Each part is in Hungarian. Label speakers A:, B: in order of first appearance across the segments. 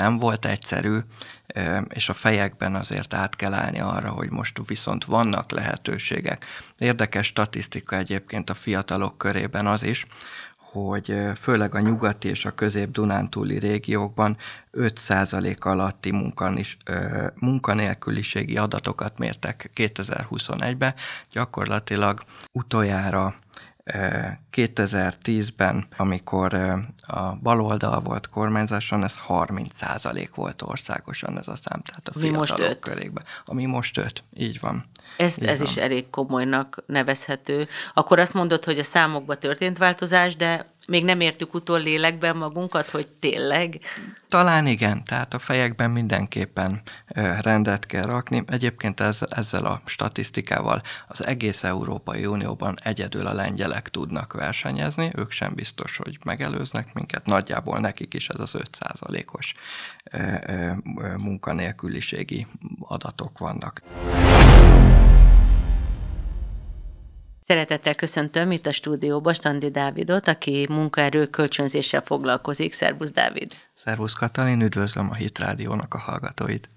A: nem volt egyszerű, és a fejekben azért át kell állni arra, hogy most viszont vannak lehetőségek. Érdekes statisztika egyébként a fiatalok körében az is, hogy főleg a nyugati és a közép-dunántúli régiókban 5% alatti munkanis, munkanélküliségi adatokat mértek 2021-ben, gyakorlatilag utoljára 2010-ben, amikor a baloldal volt kormányzáson, ez 30 százalék volt országosan ez a szám, tehát a fiatalok most körékben. Ami most öt, így van. Ezt, így ez van. is elég komolynak
B: nevezhető. Akkor azt mondod, hogy a számokban történt változás, de még nem értük utol lélekben magunkat, hogy tényleg?
A: Talán igen, tehát a fejekben mindenképpen rendet kell rakni. Egyébként ez, ezzel a statisztikával az egész Európai Unióban egyedül a lengyelek tudnak versenyezni, ők sem biztos, hogy megelőznek minket, nagyjából nekik is ez az 5%-os munkanélküliségi adatok vannak.
B: Szeretettel köszöntöm itt a stúdióban Standi Dávidot, aki munkaerő kölcsönzéssel foglalkozik. Szervusz Dávid!
A: Szervusz Katalin, üdvözlöm a Hit Rádiónak a hallgatóit!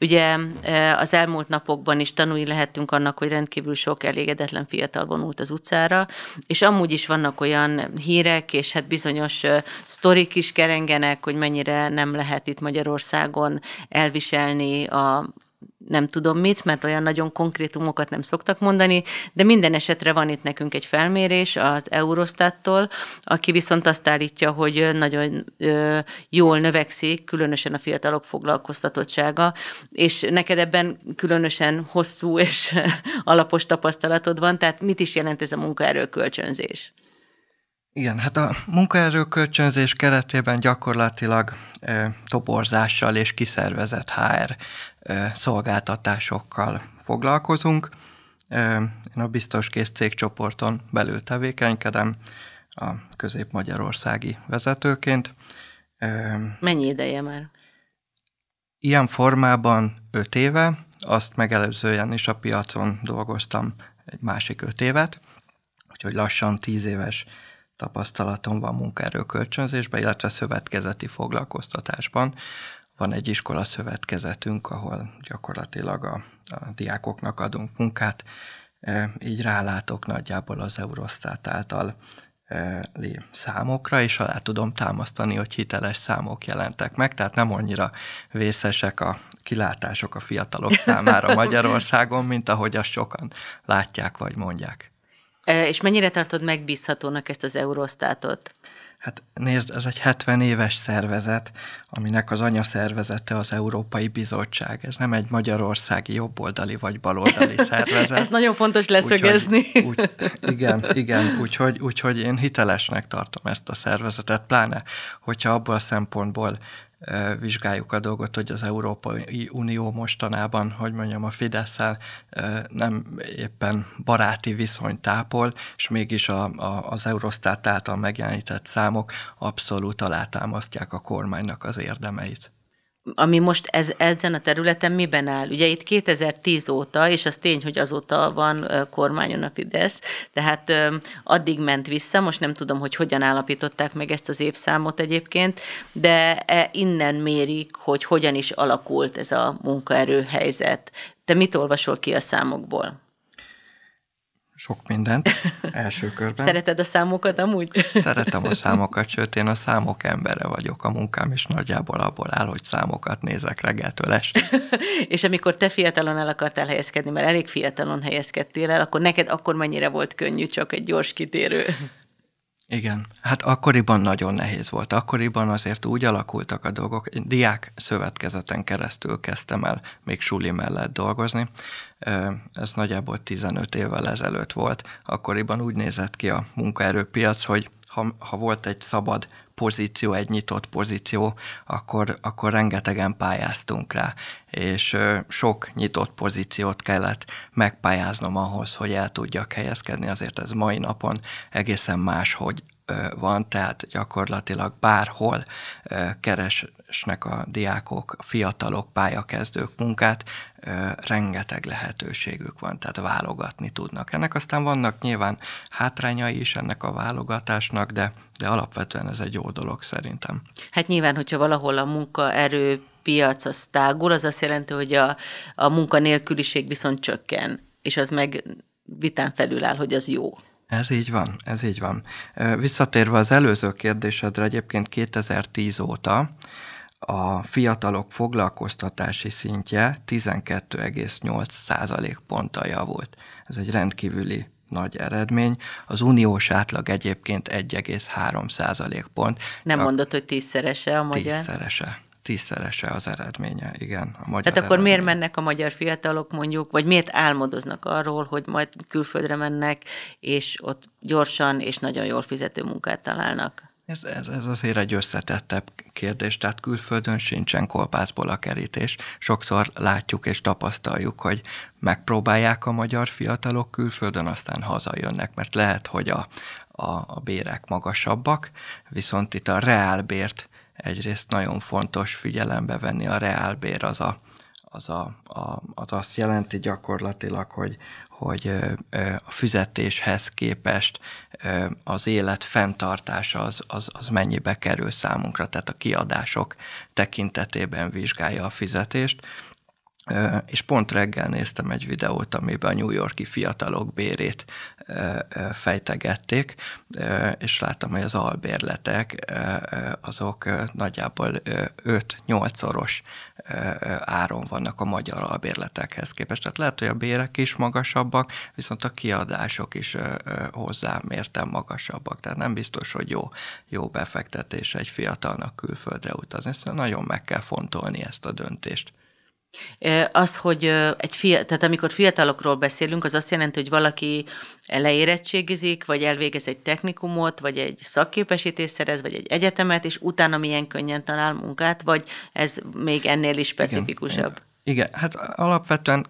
B: Ugye e, az elmúlt napokban is tanúi lehettünk annak, hogy rendkívül sok elégedetlen fiatal vonult az utcára, és amúgy is vannak olyan hírek, és hát bizonyos e, sztorik is kerengenek, hogy mennyire nem lehet itt Magyarországon elviselni a, nem tudom mit, mert olyan nagyon konkrétumokat nem szoktak mondani, de minden esetre van itt nekünk egy felmérés az Eurostattól, aki viszont azt állítja, hogy nagyon jól növekszik, különösen a fiatalok foglalkoztatottsága, és neked ebben különösen hosszú és alapos tapasztalatod van, tehát mit is jelent ez a munkaerőkölcsönzés?
A: Igen, hát a munkaerőkölcsönzés keretében gyakorlatilag ö, toborzással és kiszervezett HR ö, szolgáltatásokkal foglalkozunk. Ö, én a kész cégcsoporton belül tevékenykedem a közép-magyarországi vezetőként. Ö,
B: Mennyi ideje már?
A: Ilyen formában öt éve, azt megelőzően is a piacon dolgoztam egy másik öt évet, úgyhogy lassan tíz éves tapasztalatom van munkaerőkölcsönzésben, illetve szövetkezeti foglalkoztatásban. Van egy iskola szövetkezetünk, ahol gyakorlatilag a, a diákoknak adunk munkát, e, így rálátok nagyjából az Eurostat által e, számokra, és alá tudom támasztani, hogy hiteles számok jelentek meg, tehát nem annyira vészesek a kilátások a fiatalok számára Magyarországon, mint ahogy azt sokan látják vagy mondják.
B: És mennyire tartod megbízhatónak ezt az Eurostatot?
A: Hát nézd, ez egy 70 éves szervezet, aminek az anyaszervezete az Európai Bizottság. Ez nem egy magyarországi jobboldali vagy baloldali szervezet. ez nagyon fontos leszögezni. Úgyhogy, úgy, igen, igen, úgyhogy, úgyhogy én hitelesnek tartom ezt a szervezetet, pláne, hogyha abból a szempontból vizsgáljuk a dolgot, hogy az Európai Unió mostanában, hogy mondjam, a fidesz nem éppen baráti viszonyt tápol, és mégis a, a, az Eurostat által megjelenített számok abszolút alátámasztják a kormánynak az érdemeit
B: ami most ez, ezen a területen miben áll? Ugye itt 2010 óta, és az tény, hogy azóta van kormányon a Fidesz, tehát addig ment vissza, most nem tudom, hogy hogyan állapították meg ezt az évszámot egyébként, de e, innen mérik, hogy hogyan is alakult ez a munkaerőhelyzet. Te mit olvasol ki a számokból?
A: sok mindent első körben. Szereted
B: a számokat amúgy? Szeretem a
A: számokat, sőt én a számok embere vagyok. A munkám is nagyjából abból áll, hogy számokat nézek reggeltől este.
B: És amikor te fiatalon el akartál helyezkedni, mert elég fiatalon helyezkedtél el, akkor neked akkor mennyire volt könnyű csak egy gyors kitérő?
A: Igen, hát akkoriban nagyon nehéz volt. Akkoriban azért úgy alakultak a dolgok, diák szövetkezeten keresztül kezdtem el még suli mellett dolgozni. Ez nagyjából 15 évvel ezelőtt volt. Akkoriban úgy nézett ki a munkaerőpiac, hogy ha, ha volt egy szabad pozíció, egy nyitott pozíció, akkor, akkor rengetegen pályáztunk rá és sok nyitott pozíciót kellett megpályáznom ahhoz, hogy el tudjak helyezkedni, azért ez mai napon egészen más, hogy van, tehát gyakorlatilag bárhol keresnek a diákok, fiatalok, pályakezdők munkát, rengeteg lehetőségük van, tehát válogatni tudnak. Ennek aztán vannak nyilván hátrányai is ennek a válogatásnak, de, de alapvetően ez egy jó dolog szerintem.
B: Hát nyilván, hogyha valahol a munkaerő piac az tágul, az azt jelenti, hogy a, a munkanélküliség viszont csökken, és az meg vitán felül áll, hogy az jó.
A: Ez így van, ez így van. Visszatérve az előző kérdésedre, egyébként 2010 óta a fiatalok foglalkoztatási szintje 12,8 százalék ponttal javult. Ez egy rendkívüli nagy eredmény. Az uniós átlag egyébként 1,3 százalék pont.
B: Nem mondod, hogy tízszerese a magyar?
A: Tízszerese tízszerese az eredménye, igen. A magyar Tehát akkor eredménye.
B: miért mennek a magyar fiatalok mondjuk, vagy miért álmodoznak arról, hogy majd külföldre mennek, és ott gyorsan és nagyon jól fizető munkát találnak?
A: Ez, ez, ez azért egy összetettebb kérdés, tehát külföldön sincsen kolbászból a kerítés. Sokszor látjuk és tapasztaljuk, hogy megpróbálják a magyar fiatalok külföldön, aztán hazajönnek, mert lehet, hogy a, a, a bérek magasabbak, viszont itt a reálbért egyrészt nagyon fontos figyelembe venni a reálbér, az, a, az, a, a, az azt jelenti gyakorlatilag, hogy, hogy a fizetéshez képest az élet fenntartása az, az, az mennyibe kerül számunkra, tehát a kiadások tekintetében vizsgálja a fizetést. És pont reggel néztem egy videót, amiben a New Yorki fiatalok bérét fejtegették, és láttam, hogy az albérletek azok nagyjából 5-8-szoros áron vannak a magyar albérletekhez képest. Tehát lehet, hogy a bérek is magasabbak, viszont a kiadások is hozzá mértem magasabbak. Tehát nem biztos, hogy jó, jó befektetés egy fiatalnak külföldre utazni. Ezt szóval nagyon meg kell fontolni ezt a döntést.
B: Az, hogy egy fia, tehát amikor fiatalokról beszélünk, az azt jelenti, hogy valaki leérettségizik, vagy elvégez egy technikumot, vagy egy szakképesítést szerez, vagy egy egyetemet, és utána milyen könnyen talál munkát, vagy ez még ennél is specifikusabb?
A: Igen, igen. hát alapvetően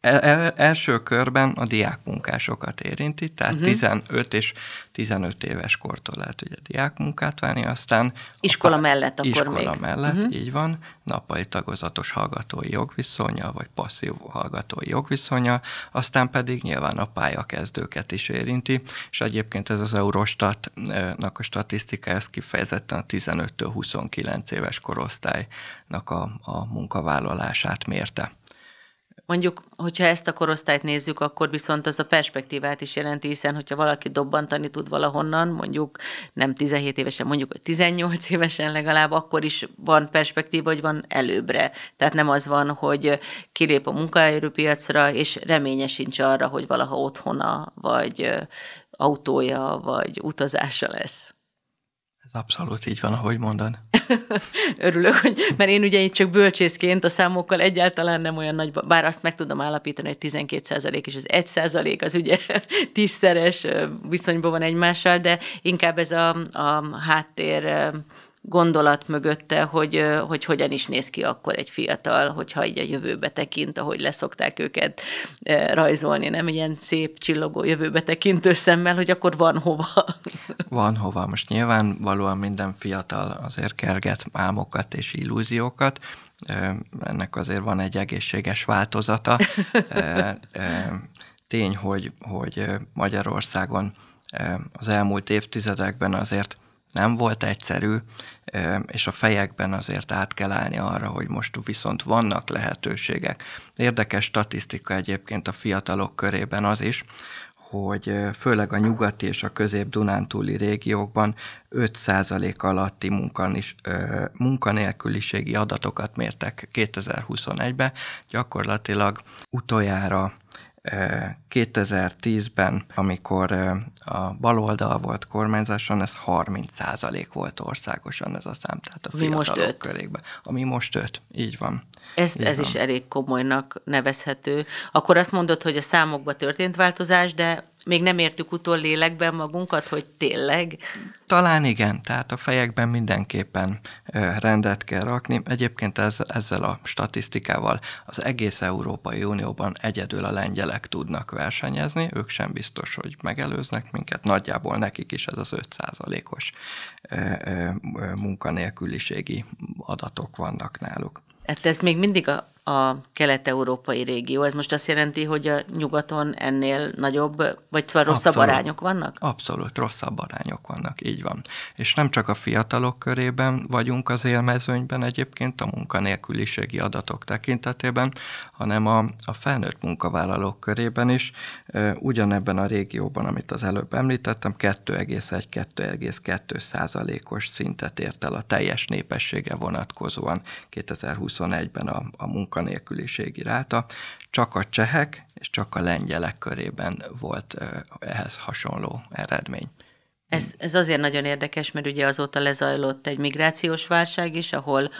A: el, e, első körben a diákmunkásokat érinti, tehát uh-huh. Mhm. 15 és 15 éves kortól lehet ugye diákmunkát venni, aztán...
B: Iskola a, mellett akkor iskola még. Iskola mellett, uh-huh.
A: így van, Napai tagozatos hallgatói jogviszonya, vagy passzív hallgatói jogviszonya, aztán pedig nyilván a pályakezdőket is érinti, és egyébként ez az Eurostatnak a statisztika, ez kifejezetten a 15-29 éves korosztálynak a, a munkavállalását mérte.
B: Mondjuk, hogyha ezt a korosztályt nézzük, akkor viszont az a perspektívát is jelenti, hiszen hogyha valaki dobbantani tud valahonnan, mondjuk nem 17 évesen, mondjuk 18 évesen legalább, akkor is van perspektíva, hogy van előbbre. Tehát nem az van, hogy kilép a munkaerőpiacra, és reménye sincs arra, hogy valaha otthona, vagy autója, vagy utazása lesz.
A: Ez abszolút így van, ahogy mondod.
B: Örülök, hogy, mert én ugye itt csak bölcsészként a számokkal egyáltalán nem olyan nagy, bár azt meg tudom állapítani, hogy 12 és az 1 az ugye tízszeres viszonyban van egymással, de inkább ez a, a háttér gondolat mögötte, hogy, hogy hogyan is néz ki akkor egy fiatal, hogyha így a jövőbe tekint, ahogy leszokták őket rajzolni, nem ilyen szép, csillogó jövőbe tekintő szemmel, hogy akkor van hova.
A: Van hova. Most nyilván valóan minden fiatal azért kerget álmokat és illúziókat, ennek azért van egy egészséges változata. Tény, hogy, hogy Magyarországon az elmúlt évtizedekben azért nem volt egyszerű, és a fejekben azért át kell állni arra, hogy most viszont vannak lehetőségek. Érdekes statisztika egyébként a fiatalok körében az is, hogy főleg a nyugati és a közép-dunántúli régiókban 5% alatti munkanélküliségi adatokat mértek 2021-ben. Gyakorlatilag utoljára 2010-ben, amikor a baloldal volt kormányzáson, ez 30 százalék volt országosan ez a szám, tehát a fiatalok körékben. Ami most öt, így van. Ez, így ez van. is
B: elég komolynak nevezhető. Akkor azt mondod, hogy a számokban történt változás, de még nem értük utol lélekben magunkat, hogy tényleg?
A: Talán igen, tehát a fejekben mindenképpen rendet kell rakni. Egyébként ez, ezzel a statisztikával az egész Európai Unióban egyedül a lengyelek tudnak versenyezni, ők sem biztos, hogy megelőznek minket, nagyjából nekik is ez az 5%-os munkanélküliségi adatok vannak náluk.
B: Hát ez még mindig a a kelet-európai régió. Ez most azt jelenti, hogy a nyugaton ennél nagyobb, vagy szóval rosszabb abszolút, arányok vannak?
A: Abszolút rosszabb arányok vannak, így van. És nem csak a fiatalok körében vagyunk az élmezőnyben egyébként a munkanélküliségi adatok tekintetében, hanem a, a felnőtt munkavállalók körében is. Ugyanebben a régióban, amit az előbb említettem, 2,1-2,2 százalékos szintet ért el a teljes népessége vonatkozóan 2021-ben a, a munka munkanélküliségi ráta, csak a csehek és csak a lengyelek körében volt ehhez hasonló eredmény.
B: Ez, ez azért nagyon érdekes, mert ugye azóta lezajlott egy migrációs válság is, ahol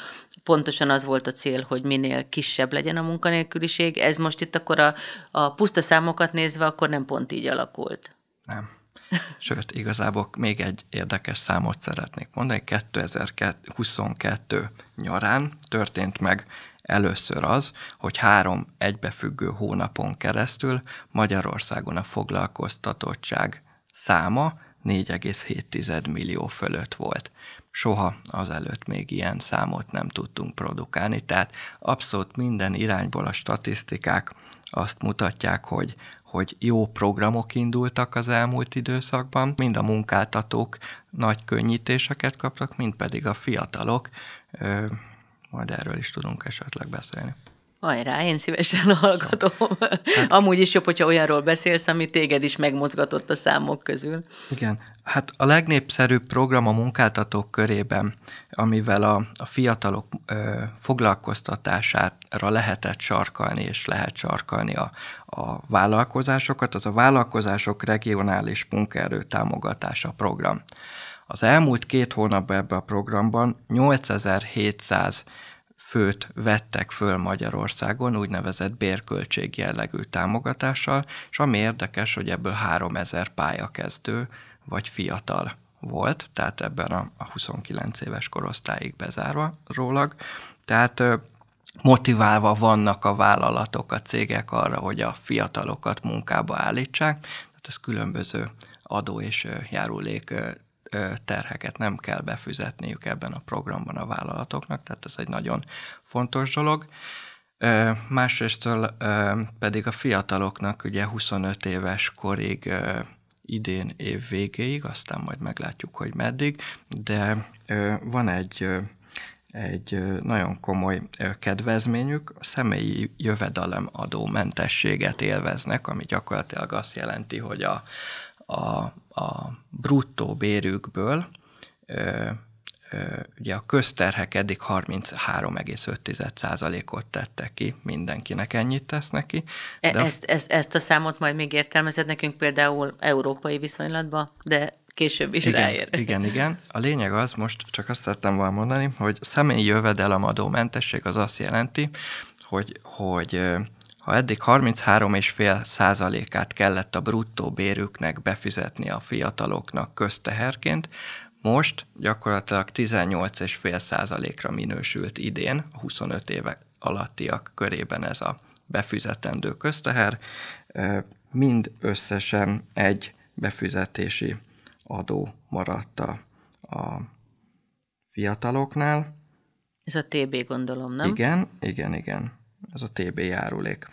B: pontosan az volt a cél, hogy minél kisebb legyen a munkanélküliség. Ez most itt akkor a, a puszta számokat nézve, akkor nem pont így alakult.
A: Nem. Sőt, igazából még egy érdekes számot szeretnék mondani. 2022 nyarán történt meg Először az, hogy három egybefüggő hónapon keresztül Magyarországon a foglalkoztatottság száma 4,7 millió fölött volt. Soha azelőtt még ilyen számot nem tudtunk produkálni, tehát abszolút minden irányból a statisztikák azt mutatják, hogy hogy jó programok indultak az elmúlt időszakban, mind a munkáltatók nagy könnyítéseket kaptak, mind pedig a fiatalok ö, majd erről is tudunk esetleg beszélni.
B: Hajrá, én szívesen hallgatom. Hát, Amúgy is jobb, hogyha olyanról beszélsz, ami téged is megmozgatott a számok közül.
A: Igen, hát a legnépszerűbb program a munkáltatók körében, amivel a, a fiatalok ö, foglalkoztatására lehetett sarkalni, és lehet sarkalni a, a vállalkozásokat, az a vállalkozások regionális munkaerő támogatása program. Az elmúlt két hónapban ebbe a programban 8700 főt vettek föl Magyarországon úgynevezett bérköltség jellegű támogatással, és ami érdekes, hogy ebből 3000 pályakezdő vagy fiatal volt, tehát ebben a 29 éves korosztályig bezárva rólag. Tehát motiválva vannak a vállalatok, a cégek arra, hogy a fiatalokat munkába állítsák, tehát ez különböző adó és járulék terheket nem kell befizetniük ebben a programban a vállalatoknak, tehát ez egy nagyon fontos dolog. Másrésztől pedig a fiataloknak ugye 25 éves korig idén év végéig, aztán majd meglátjuk, hogy meddig, de van egy egy nagyon komoly kedvezményük, a személyi jövedelem adó mentességet élveznek, ami gyakorlatilag azt jelenti, hogy a, a a bruttó bérükből ö, ö, ugye a közterhek eddig 33,5%-ot tettek ki, mindenkinek ennyit tesz neki. E, de ezt,
B: ezt, ezt a számot majd még értelmezed nekünk például európai viszonylatban, de később is igen, ráér. Igen, igen.
A: A lényeg az, most csak azt tettem volna mondani, hogy személyi adómentesség az azt jelenti, hogy, hogy ha eddig 33,5 százalékát kellett a bruttó bérüknek befizetni a fiataloknak közteherként, most gyakorlatilag 18,5 százalékra minősült idén, 25 évek alattiak körében ez a befizetendő közteher, mind összesen egy befizetési adó maradt a, fiataloknál.
B: Ez a TB gondolom, nem? Igen,
A: igen, igen ez a TB járulék.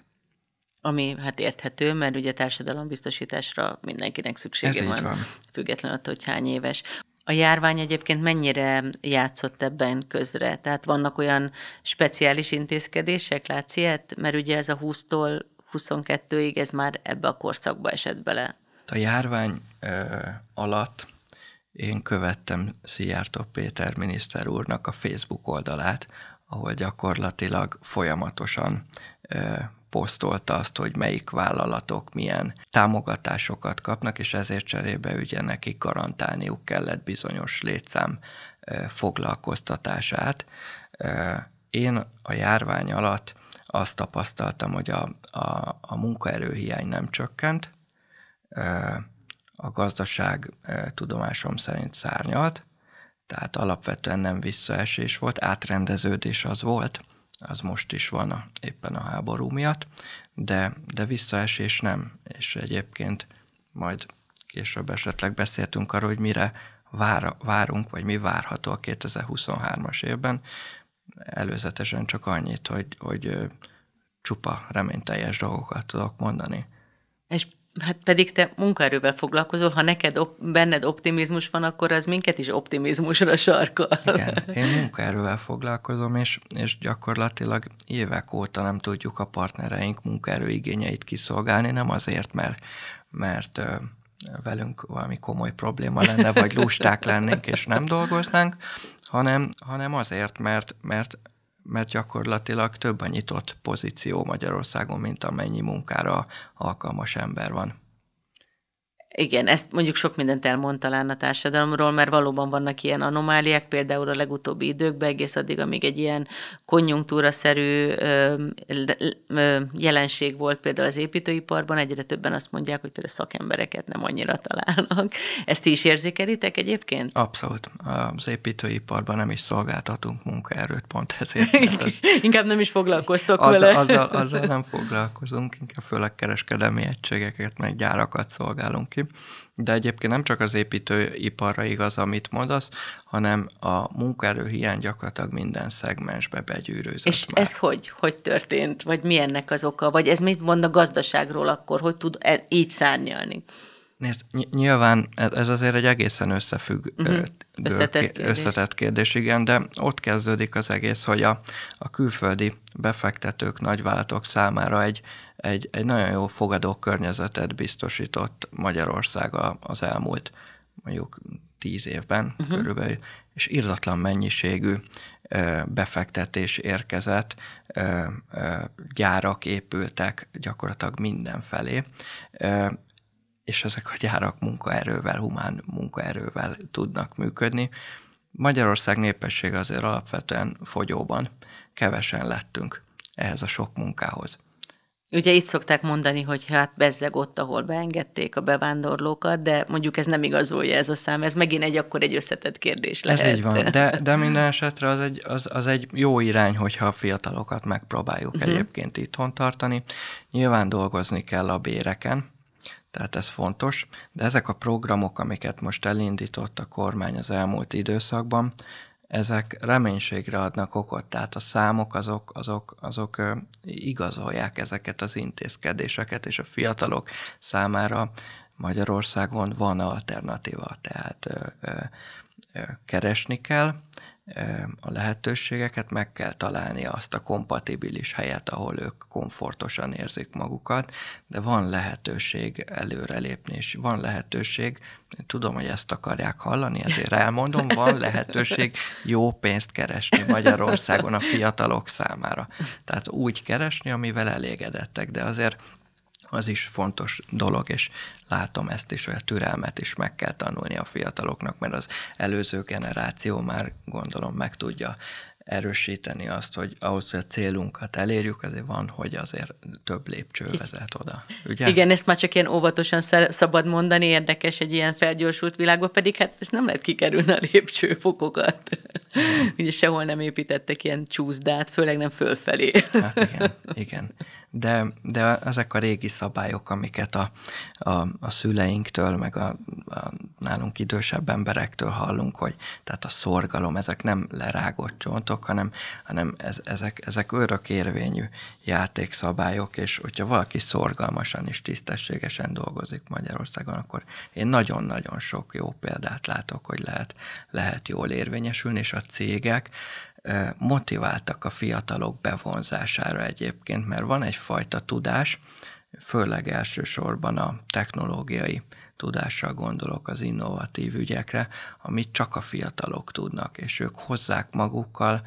B: Ami hát érthető, mert ugye társadalombiztosításra mindenkinek szüksége van, van, független attól, hogy hány éves. A járvány egyébként mennyire játszott ebben közre? Tehát vannak olyan speciális intézkedések, látsz ilyet? Mert ugye ez a 20-tól 22-ig, ez már ebbe a korszakba esett bele.
A: A járvány ö, alatt én követtem Szijjártó Péter miniszter úrnak a Facebook oldalát, ahol gyakorlatilag folyamatosan posztolta azt, hogy melyik vállalatok milyen támogatásokat kapnak, és ezért cserébe ugye neki garantálniuk kellett bizonyos létszám foglalkoztatását. Én a járvány alatt azt tapasztaltam, hogy a, a, a munkaerőhiány nem csökkent, a gazdaság tudomásom szerint szárnyalt, tehát alapvetően nem visszaesés volt, átrendeződés az volt, az most is van a, éppen a háború miatt, de, de visszaesés nem, és egyébként majd később esetleg beszéltünk arról, hogy mire vár, várunk, vagy mi várható a 2023-as évben. Előzetesen csak annyit, hogy, hogy csupa reményteljes dolgokat tudok mondani.
B: És Hát pedig te munkaerővel foglalkozol, ha neked op- benned optimizmus van, akkor az minket is optimizmusra sarkal. Igen, én
A: munkaerővel foglalkozom, és, és gyakorlatilag évek óta nem tudjuk a partnereink munkaerőigényeit kiszolgálni, nem azért, mert, mert velünk valami komoly probléma lenne, vagy lusták lennénk, és nem dolgoznánk, hanem, hanem azért, mert, mert mert gyakorlatilag több a nyitott pozíció Magyarországon, mint amennyi munkára alkalmas ember van.
B: Igen, ezt mondjuk sok mindent elmond talán a társadalomról, mert valóban vannak ilyen anomáliák, például a legutóbbi időkben egész addig, amíg egy ilyen konjunktúraszerű jelenség volt például az építőiparban, egyre többen azt mondják, hogy például szakembereket nem annyira találnak. Ezt ti is érzékelitek egyébként?
A: Abszolút. Az építőiparban nem is szolgáltatunk munkaerőt pont
B: ezért. Az, inkább nem is foglalkoztok azzal, vele. Azzal, azzal nem
A: foglalkozunk, inkább főleg kereskedelmi egységeket, meg gyárakat szolgálunk ki de egyébként nem csak az építőiparra igaz, amit mondasz, hanem a munkaerőhiány gyakorlatilag minden szegmensbe begyűrőzött
B: És már. ez hogy? Hogy történt? Vagy mi ennek az oka? Vagy ez mit mond a gazdaságról akkor? Hogy tud e- így szárnyalni?
A: Nézd, nyilván e- ez azért egy egészen összefügg, uh-huh. összetett, kérdés. összetett kérdés, igen, de ott kezdődik az egész, hogy a, a külföldi befektetők, nagyvállalatok számára egy egy, egy nagyon jó fogadó környezetet biztosított Magyarország az elmúlt mondjuk tíz évben uh-huh. körülbelül, és irdatlan mennyiségű befektetés érkezett, gyárak épültek gyakorlatilag mindenfelé, és ezek a gyárak munkaerővel, humán munkaerővel tudnak működni. Magyarország népessége azért alapvetően fogyóban, kevesen lettünk ehhez a sok munkához.
B: Ugye itt szokták mondani, hogy hát bezzeg ott, ahol beengedték a bevándorlókat, de mondjuk ez nem igazolja ez a szám, ez megint egy akkor egy összetett kérdés lehet. Ez így van, de, de minden
A: esetre az egy, az, az egy jó irány, hogyha a fiatalokat megpróbáljuk uh-huh. egyébként itthon tartani. Nyilván dolgozni kell a béreken, tehát ez fontos, de ezek a programok, amiket most elindított a kormány az elmúlt időszakban, ezek reménységre adnak okot, tehát a számok azok, azok, azok igazolják ezeket az intézkedéseket, és a fiatalok számára Magyarországon van alternatíva, tehát ö, ö, keresni kell, a lehetőségeket, meg kell találni azt a kompatibilis helyet, ahol ők komfortosan érzik magukat, de van lehetőség előrelépni, és van lehetőség, tudom, hogy ezt akarják hallani, ezért elmondom, van lehetőség jó pénzt keresni Magyarországon a fiatalok számára. Tehát úgy keresni, amivel elégedettek, de azért az is fontos dolog, és látom ezt is, hogy a türelmet is meg kell tanulni a fiataloknak, mert az előző generáció már gondolom meg tudja erősíteni azt, hogy ahhoz, hogy a célunkat elérjük, azért van, hogy azért több lépcső vezet oda. Ugye? Igen,
B: ezt már csak ilyen óvatosan szabad mondani, érdekes egy ilyen felgyorsult világban, pedig hát ezt nem lehet kikerülni a lépcsőfokokat. Ugye sehol nem építettek ilyen csúszdát, főleg nem fölfelé. Hát igen, igen
A: de, de ezek a régi szabályok, amiket a, a, a szüleinktől, meg a, a nálunk idősebb emberektől hallunk, hogy tehát a szorgalom, ezek nem lerágott csontok, hanem, hanem ez, ezek, ezek örökérvényű játékszabályok, és hogyha valaki szorgalmasan és tisztességesen dolgozik Magyarországon, akkor én nagyon-nagyon sok jó példát látok, hogy lehet, lehet jól érvényesülni, és a cégek, motiváltak a fiatalok bevonzására egyébként, mert van egyfajta tudás, főleg elsősorban a technológiai tudással gondolok az innovatív ügyekre, amit csak a fiatalok tudnak, és ők hozzák magukkal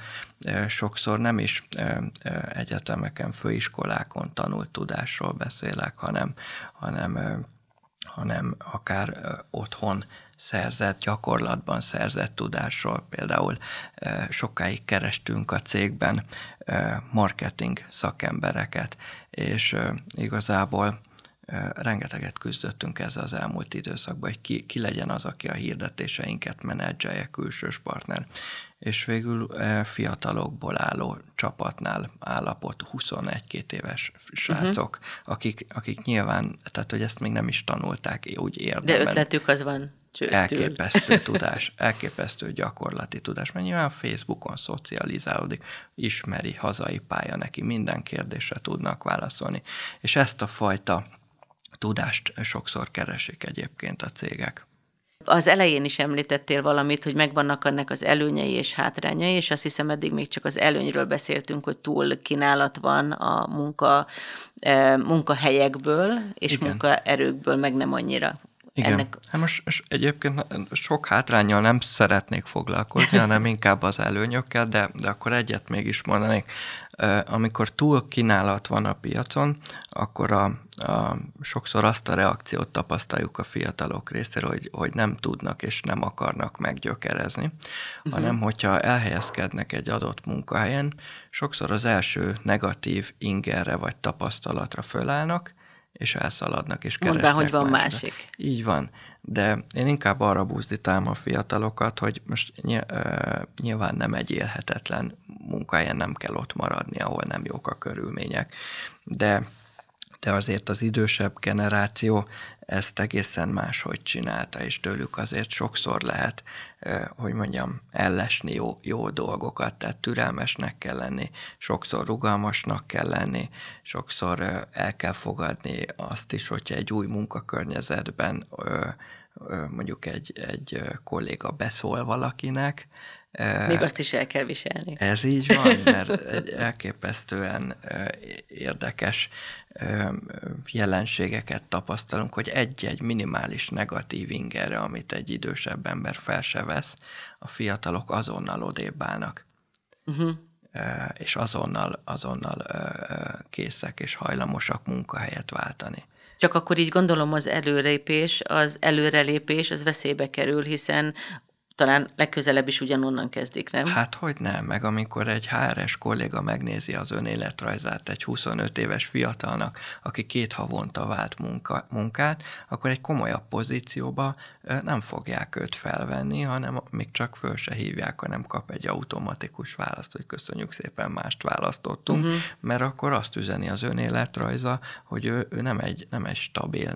A: sokszor nem is egyetemeken, főiskolákon tanult tudásról beszélek, hanem, hanem, hanem akár otthon szerzett, gyakorlatban szerzett tudásról. Például sokáig kerestünk a cégben marketing szakembereket, és igazából rengeteget küzdöttünk ezzel az elmúlt időszakban, hogy ki, ki legyen az, aki a hirdetéseinket menedzselje külsős partner. És végül fiatalokból álló csapatnál állapot 21 22 éves srácok, uh-huh. akik, akik nyilván, tehát hogy ezt még nem is tanulták úgy érdemben. De ötletük
B: az van. Csőztül. Elképesztő tudás,
A: elképesztő gyakorlati tudás, mert nyilván Facebookon szocializálódik, ismeri hazai pálya neki, minden kérdésre tudnak válaszolni. És ezt a fajta tudást sokszor keresik egyébként a cégek.
B: Az elején is említettél valamit, hogy megvannak ennek az előnyei és hátrányai, és azt hiszem eddig még csak az előnyről beszéltünk, hogy túl kínálat van a munka, eh, munkahelyekből, és Igen. munkaerőkből meg nem annyira.
A: Igen. Ennek... Hát most egyébként sok hátrányjal nem szeretnék foglalkozni, hanem inkább az előnyökkel, de, de akkor egyet mégis mondanék. Amikor túl kínálat van a piacon, akkor a, a, sokszor azt a reakciót tapasztaljuk a fiatalok részéről, hogy, hogy nem tudnak és nem akarnak meggyökerezni, uh-huh. hanem hogyha elhelyezkednek egy adott munkahelyen, sokszor az első negatív ingerre vagy tapasztalatra fölállnak, és elszaladnak, és keresnek. Mondd hogy van másra. másik. Így van. De én inkább arra búzdítám a fiatalokat, hogy most nyilván nem egy élhetetlen munkáján nem kell ott maradni, ahol nem jók a körülmények. De de azért az idősebb generáció ezt egészen máshogy csinálta, és tőlük azért sokszor lehet, hogy mondjam, ellesni jó, jó dolgokat, tehát türelmesnek kell lenni, sokszor rugalmasnak kell lenni, sokszor el kell fogadni azt is, hogyha egy új munkakörnyezetben mondjuk egy, egy kolléga beszól valakinek, még azt is el kell viselni. Ez így van, mert egy elképesztően érdekes jelenségeket tapasztalunk, hogy egy-egy minimális negatív ingerre, amit egy idősebb ember fel se vesz, a fiatalok azonnal odébb állnak.
B: Uh-huh. És azonnal, azonnal készek és hajlamosak munkahelyet váltani. Csak akkor így gondolom az előrelépés, az előrelépés az veszélybe kerül, hiszen talán legközelebb is ugyanonnan kezdik, nem?
A: Hát hogy nem, meg amikor egy HRS kolléga megnézi az önéletrajzát egy 25 éves fiatalnak, aki két havonta vált munka, munkát, akkor egy komolyabb pozícióba nem fogják őt felvenni, hanem még csak föl se hívják, hanem kap egy automatikus választ, hogy köszönjük szépen, mást választottunk, uh-huh. mert akkor azt üzeni az önéletrajza, hogy ő, ő nem, egy, nem egy stabil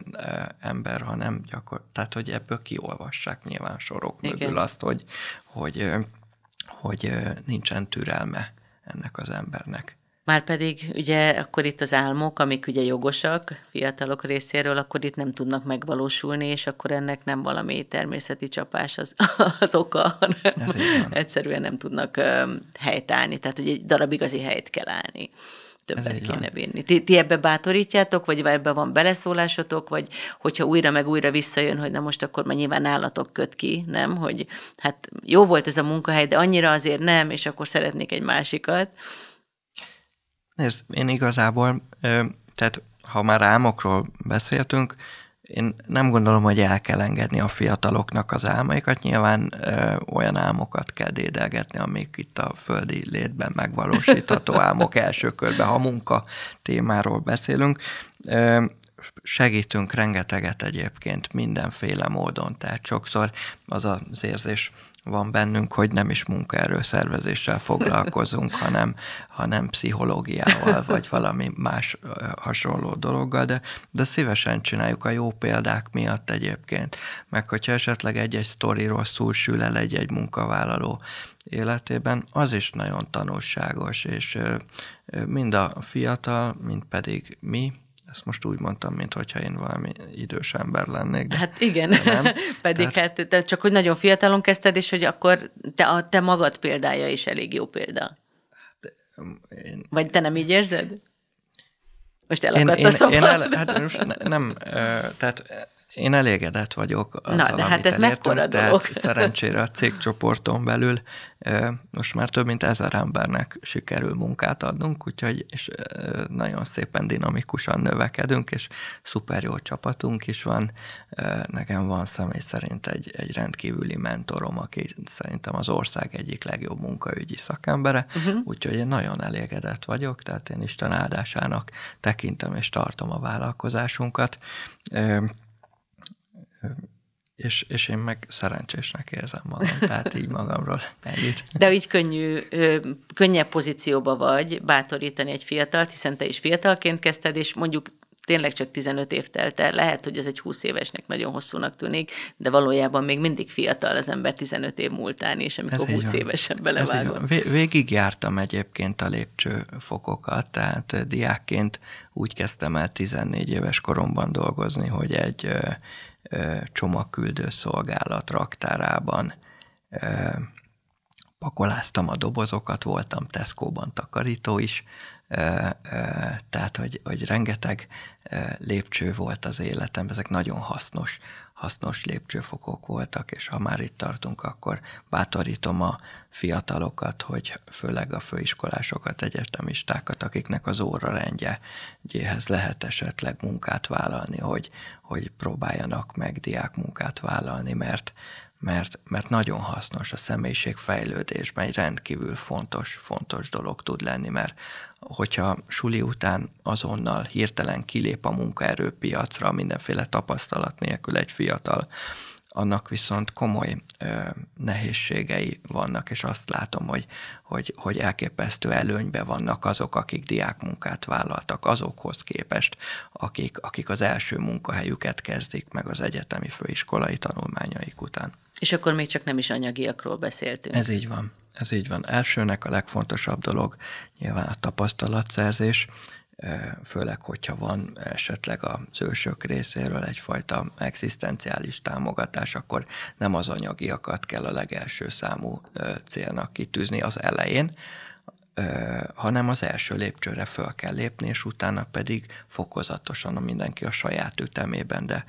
A: ember, hanem gyakor, tehát hogy ebből kiolvassák nyilván sorok Igen. mögül azt, azt, hogy, hogy, hogy nincsen türelme ennek az embernek.
B: Márpedig ugye akkor itt az álmok, amik ugye jogosak fiatalok részéről, akkor itt nem tudnak megvalósulni, és akkor ennek nem valami természeti csapás az, az oka, hanem egyszerűen nem tudnak helytállni, tehát hogy egy darab igazi helyt kell állni többet kéne vinni. Ti, ti ebbe bátorítjátok, vagy ebbe van beleszólásotok, vagy hogyha újra meg újra visszajön, hogy na most akkor már nyilván állatok köt ki, nem? Hogy hát jó volt ez a munkahely, de annyira azért nem, és akkor szeretnék egy másikat.
A: Nézd, én igazából, tehát ha már álmokról beszéltünk, én nem gondolom, hogy el kell engedni a fiataloknak az álmaikat, nyilván ö, olyan álmokat kell dédelgetni, amik itt a földi létben megvalósítható álmok első körben, ha munka témáról beszélünk. Ö, segítünk rengeteget egyébként mindenféle módon, tehát sokszor az az érzés van bennünk, hogy nem is munkaerőszervezéssel foglalkozunk, hanem, hanem pszichológiával, vagy valami más hasonló dologgal, de, de szívesen csináljuk a jó példák miatt egyébként. Meg hogyha esetleg egy-egy sztori rosszul sül el egy-egy munkavállaló életében, az is nagyon tanulságos, és mind a fiatal, mind pedig mi, ezt most úgy mondtam, mintha én valami idős ember lennék. De hát igen, nem. pedig
B: Tehát... hát te csak hogy nagyon fiatalon kezdted, és hogy akkor te, a te magad példája is elég jó példa. De, hát, én... Vagy te nem így érzed? Most elakadt én, a én, szabad. én el, hát most
A: ne, nem, tehát én elégedett vagyok. Azzal, Na, de hát ez mekkora dolog. Szerencsére a cégcsoporton belül most már több mint ezer embernek sikerül munkát adnunk, úgyhogy és nagyon szépen dinamikusan növekedünk, és szuper jó csapatunk is van. Nekem van személy szerint egy, egy rendkívüli mentorom, aki szerintem az ország egyik legjobb munkaügyi szakembere, uh-huh. úgyhogy én nagyon elégedett vagyok, tehát én Isten áldásának tekintem és tartom a vállalkozásunkat és, és én meg szerencsésnek érzem magam, tehát így magamról ennyit.
B: De így könnyű, könnyebb pozícióba vagy bátorítani egy fiatalt, hiszen te is fiatalként kezdted, és mondjuk tényleg csak 15 év telt el, lehet, hogy ez egy 20 évesnek nagyon hosszúnak tűnik, de valójában még mindig fiatal az ember 15 év múltán és amikor ez 20 évesen belevágott.
A: végig jártam egyébként a lépcsőfokokat, tehát diákként úgy kezdtem el 14 éves koromban dolgozni, hogy egy csomagküldő szolgálat raktárában pakoláztam a dobozokat, voltam Tesco-ban takarító is, tehát hogy, hogy rengeteg lépcső volt az életem, ezek nagyon hasznos, hasznos lépcsőfokok voltak, és ha már itt tartunk, akkor bátorítom a fiatalokat, hogy főleg a főiskolásokat, egyetemistákat, akiknek az óra rendje gyéhez lehet esetleg munkát vállalni, hogy, hogy próbáljanak meg diák munkát vállalni, mert mert, mert nagyon hasznos a fejlődésben, egy rendkívül fontos, fontos dolog tud lenni, mert hogyha suli után azonnal hirtelen kilép a munkaerőpiacra mindenféle tapasztalat nélkül egy fiatal annak viszont komoly ö, nehézségei vannak, és azt látom, hogy, hogy, hogy elképesztő előnybe vannak azok, akik diákmunkát vállaltak, azokhoz képest, akik, akik az első munkahelyüket kezdik meg az egyetemi főiskolai tanulmányaik után.
B: És akkor még csak nem is anyagiakról beszéltünk. Ez így
A: van. Ez így van. Elsőnek a legfontosabb dolog nyilván a tapasztalatszerzés, Eh, főleg, hogyha van esetleg az ősök részéről egyfajta egzisztenciális támogatás, akkor nem az anyagiakat kell a legelső számú eh, célnak kitűzni az elején, eh, hanem az első lépcsőre föl kell lépni, és utána pedig fokozatosan mindenki a saját ütemében, de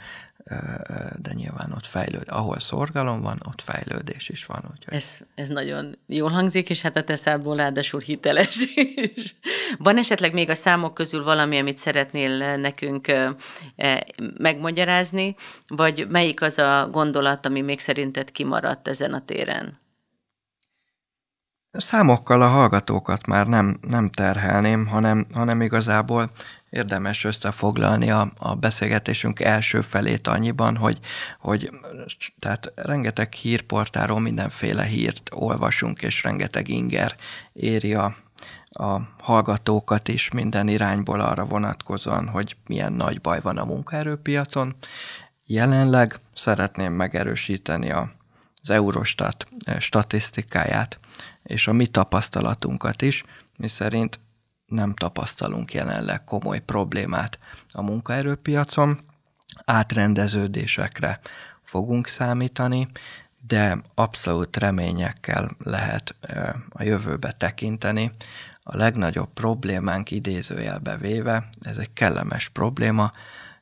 A: de nyilván ott fejlőd. Ahol szorgalom van, ott fejlődés is van. Úgyhogy... Ez,
B: ez nagyon jól hangzik, és hát a te számból ráadásul hiteles is. Van esetleg még a számok közül valami, amit szeretnél nekünk e, megmagyarázni, vagy melyik az a gondolat, ami még szerinted kimaradt ezen a téren?
A: Számokkal a hallgatókat már nem, nem terhelném, hanem, hanem igazából érdemes összefoglalni a, a beszélgetésünk első felét annyiban, hogy, hogy tehát rengeteg hírportáról mindenféle hírt olvasunk, és rengeteg inger éri a, a hallgatókat is minden irányból arra vonatkozóan, hogy milyen nagy baj van a munkaerőpiacon. Jelenleg szeretném megerősíteni a, az Eurostat eh, statisztikáját, és a mi tapasztalatunkat is, mi szerint nem tapasztalunk jelenleg komoly problémát a munkaerőpiacon, átrendeződésekre fogunk számítani, de abszolút reményekkel lehet a jövőbe tekinteni. A legnagyobb problémánk idézőjelbe véve, ez egy kellemes probléma,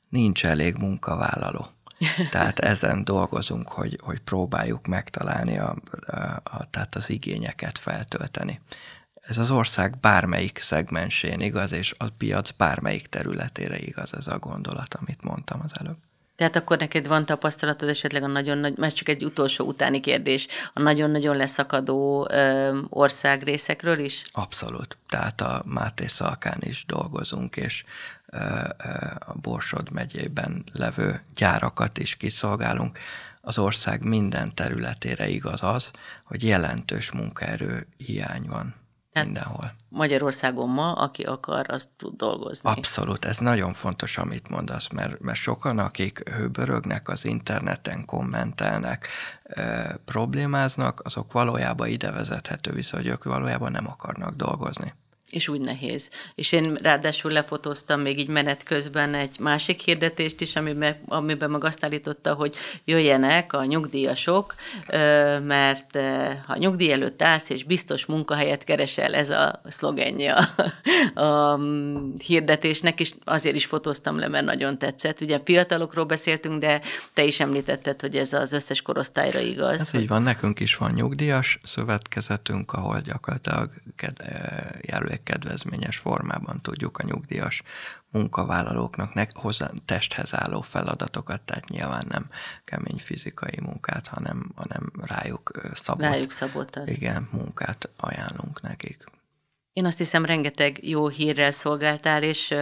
A: nincs elég munkavállaló. Tehát ezen dolgozunk, hogy, hogy próbáljuk megtalálni a, a, a, tehát az igényeket feltölteni. Ez az ország bármelyik szegmensén igaz, és a piac bármelyik területére igaz ez a gondolat, amit mondtam az előbb.
B: Tehát akkor neked van tapasztalatod esetleg a nagyon nagy, már csak egy utolsó utáni kérdés, a nagyon-nagyon leszakadó ö, részekről is?
A: Abszolút. Tehát a Máté Szalkán is dolgozunk, és a Borsod megyében levő gyárakat is kiszolgálunk. Az ország minden területére igaz az, hogy jelentős munkaerő hiány van hát mindenhol.
B: Magyarországon ma, aki akar, az tud dolgozni.
A: Abszolút, ez nagyon fontos, amit mondasz, mert, mert sokan, akik hőbörögnek az interneten, kommentelnek, e, problémáznak, azok valójában ide vezethető vissza, hogy ők valójában nem akarnak dolgozni
B: és úgy nehéz. És én ráadásul lefotóztam még így menet közben egy másik hirdetést is, amiben, amiben meg azt állította, hogy jöjjenek a nyugdíjasok, mert ha nyugdíj előtt állsz, és biztos munkahelyet keresel, ez a szlogenja a, mm, hirdetésnek, és azért is fotóztam le, mert nagyon tetszett. Ugye fiatalokról beszéltünk, de te is említetted, hogy ez az összes korosztályra igaz. Hát, hogy... van,
A: nekünk is van nyugdíjas szövetkezetünk, ahol gyakorlatilag jelölek kedvezményes formában tudjuk a nyugdíjas munkavállalóknak ne, hozzá testhez álló feladatokat, tehát nyilván nem kemény fizikai munkát, hanem, hanem rájuk szabott, rájuk szabott. Igen, munkát ajánlunk nekik.
B: Én azt hiszem, rengeteg jó hírrel szolgáltál, és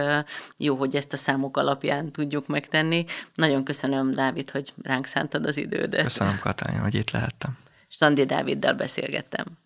B: jó, hogy ezt a számok alapján tudjuk megtenni. Nagyon köszönöm, Dávid, hogy ránk szántad az idődet. Köszönöm, Katalin, hogy itt lehettem. Standi Dáviddal beszélgettem.